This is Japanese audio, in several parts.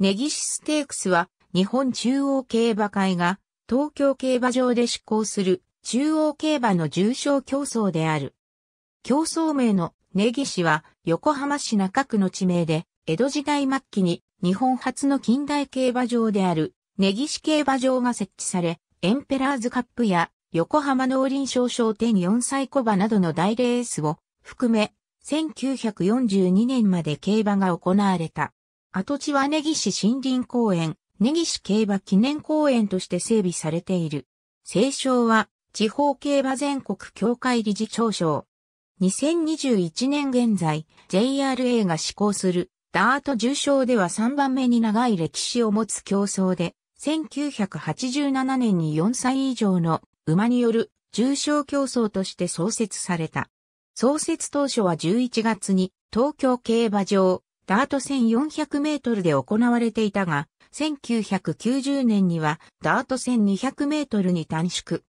ネギシステークスは日本中央競馬会が東京競馬場で施行する中央競馬の重賞競争である。競争名のネギシは横浜市中区の地名で江戸時代末期に日本初の近代競馬場であるネギシ競馬場が設置されエンペラーズカップや横浜農林賞商店4歳小馬などの大レースを含め1942年まで競馬が行われた。跡地は根岸森林公園、根岸競馬記念公園として整備されている。清少は、地方競馬全国協会理事長賞。2021年現在、JRA が施行するダート重賞では3番目に長い歴史を持つ競争で、1987年に4歳以上の馬による重賞競争として創設された。創設当初は11月に東京競馬場ダート1400メートルで行われていたが、1990年にはダート1200メートルに短縮。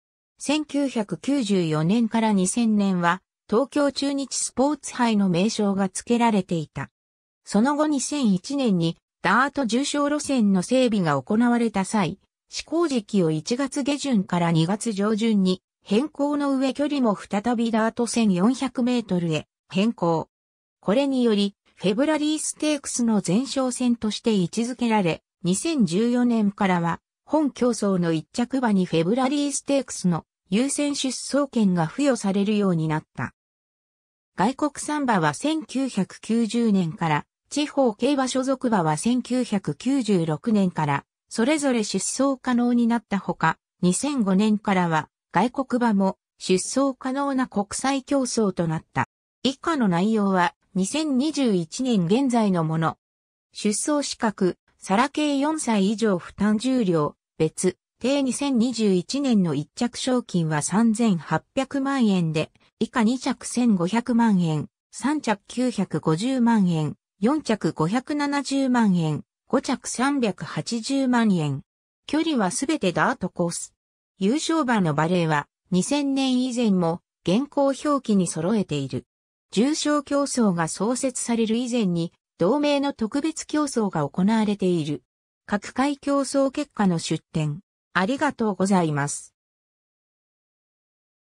1994年から2000年は東京中日スポーツ杯の名称が付けられていた。その後2001年にダート重症路線の整備が行われた際、試行時期を1月下旬から2月上旬に変更の上距離も再びダート1400メートルへ変更。これによりフェブラリーステークスの前哨戦として位置づけられ、2014年からは、本競争の一着馬にフェブラリーステークスの優先出走権が付与されるようになった。外国産馬は1990年から、地方競馬所属馬は1996年から、それぞれ出走可能になったほか、2005年からは、外国馬も出走可能な国際競争となった。以下の内容は、2021年現在のもの。出走資格、サラ系4歳以上負担重量、別、定2021年の1着賞金は3800万円で、以下2着1500万円、3着950万円、4着570万円、5着380万円。距離はすべてダートコース。優勝馬のバレーは2000年以前も現行表記に揃えている。重症競争が創設される以前に、同盟の特別競争が行われている。各界競争結果の出展。ありがとうございます。